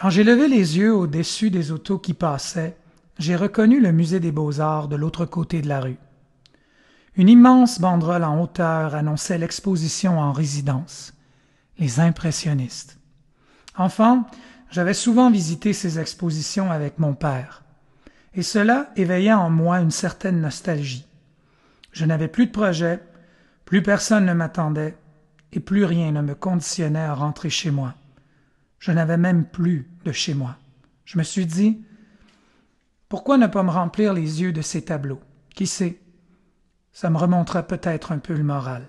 Quand j'ai levé les yeux au-dessus des autos qui passaient, j'ai reconnu le musée des beaux-arts de l'autre côté de la rue. Une immense banderole en hauteur annonçait l'exposition en résidence, Les impressionnistes. Enfant, j'avais souvent visité ces expositions avec mon père, et cela éveillait en moi une certaine nostalgie. Je n'avais plus de projet, plus personne ne m'attendait, et plus rien ne me conditionnait à rentrer chez moi. Je n'avais même plus de chez moi. Je me suis dit, pourquoi ne pas me remplir les yeux de ces tableaux Qui sait Ça me remontera peut-être un peu le moral.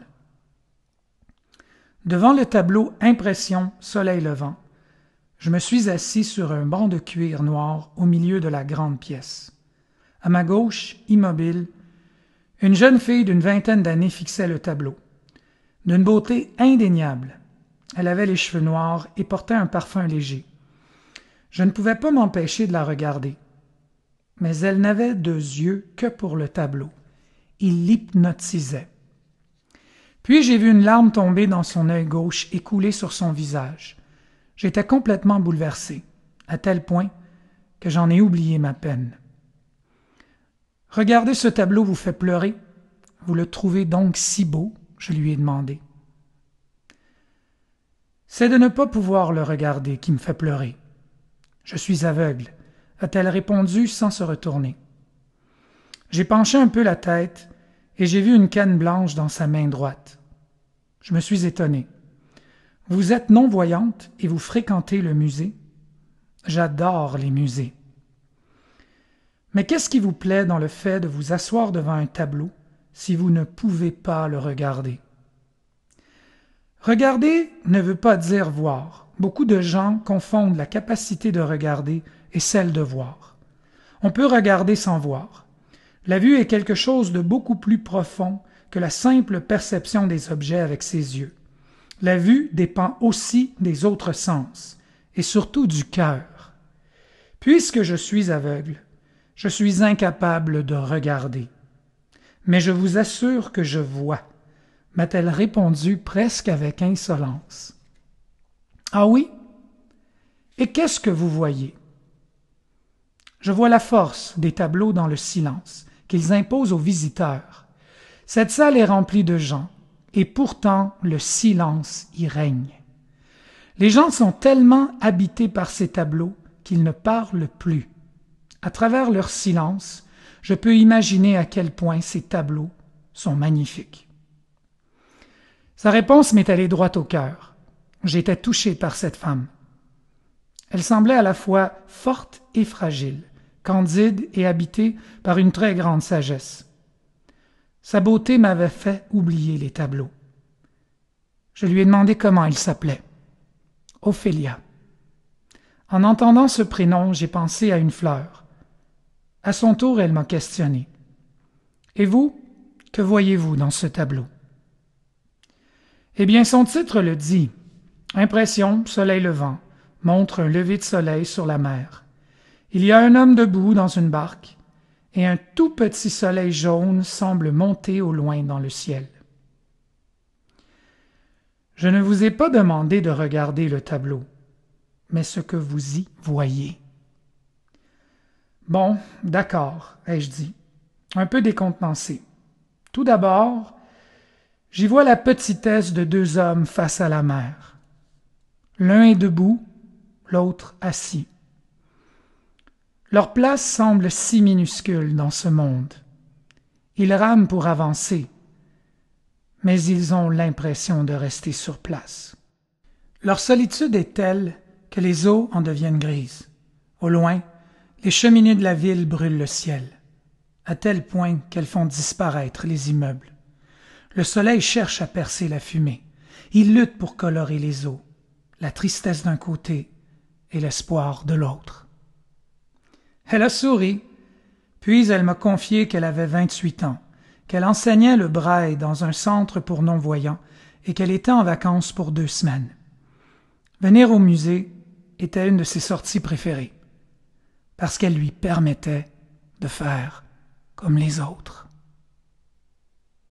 Devant le tableau Impression Soleil levant, je me suis assis sur un banc de cuir noir au milieu de la grande pièce. À ma gauche, immobile, une jeune fille d'une vingtaine d'années fixait le tableau. D'une beauté indéniable, elle avait les cheveux noirs et portait un parfum léger. Je ne pouvais pas m'empêcher de la regarder. Mais elle n'avait deux yeux que pour le tableau. Il l'hypnotisait. Puis j'ai vu une larme tomber dans son œil gauche et couler sur son visage. J'étais complètement bouleversé, à tel point que j'en ai oublié ma peine. Regardez ce tableau vous fait pleurer. Vous le trouvez donc si beau, je lui ai demandé. C'est de ne pas pouvoir le regarder qui me fait pleurer. Je suis aveugle, a-t-elle répondu sans se retourner. J'ai penché un peu la tête et j'ai vu une canne blanche dans sa main droite. Je me suis étonné. Vous êtes non-voyante et vous fréquentez le musée J'adore les musées. Mais qu'est-ce qui vous plaît dans le fait de vous asseoir devant un tableau si vous ne pouvez pas le regarder Regarder ne veut pas dire voir. Beaucoup de gens confondent la capacité de regarder et celle de voir. On peut regarder sans voir. La vue est quelque chose de beaucoup plus profond que la simple perception des objets avec ses yeux. La vue dépend aussi des autres sens, et surtout du cœur. Puisque je suis aveugle, je suis incapable de regarder. Mais je vous assure que je vois m'a-t-elle répondu presque avec insolence. Ah oui? Et qu'est-ce que vous voyez? Je vois la force des tableaux dans le silence qu'ils imposent aux visiteurs. Cette salle est remplie de gens, et pourtant le silence y règne. Les gens sont tellement habités par ces tableaux qu'ils ne parlent plus. À travers leur silence, je peux imaginer à quel point ces tableaux sont magnifiques. Sa réponse m'est allée droit au cœur. J'étais touché par cette femme. Elle semblait à la fois forte et fragile, candide et habitée par une très grande sagesse. Sa beauté m'avait fait oublier les tableaux. Je lui ai demandé comment il s'appelait. Ophélia. En entendant ce prénom, j'ai pensé à une fleur. À son tour, elle m'a questionné. Et vous, que voyez-vous dans ce tableau eh bien, son titre le dit. Impression, soleil levant, montre un lever de soleil sur la mer. Il y a un homme debout dans une barque, et un tout petit soleil jaune semble monter au loin dans le ciel. Je ne vous ai pas demandé de regarder le tableau, mais ce que vous y voyez. Bon, d'accord, ai-je dit, un peu décontenancé. Tout d'abord, J'y vois la petitesse de deux hommes face à la mer. L'un est debout, l'autre assis. Leur place semble si minuscule dans ce monde. Ils rament pour avancer, mais ils ont l'impression de rester sur place. Leur solitude est telle que les eaux en deviennent grises. Au loin, les cheminées de la ville brûlent le ciel, à tel point qu'elles font disparaître les immeubles. Le soleil cherche à percer la fumée. Il lutte pour colorer les eaux, la tristesse d'un côté et l'espoir de l'autre. Elle a souri, puis elle m'a confié qu'elle avait vingt-huit ans, qu'elle enseignait le braille dans un centre pour non-voyants et qu'elle était en vacances pour deux semaines. Venir au musée était une de ses sorties préférées, parce qu'elle lui permettait de faire comme les autres.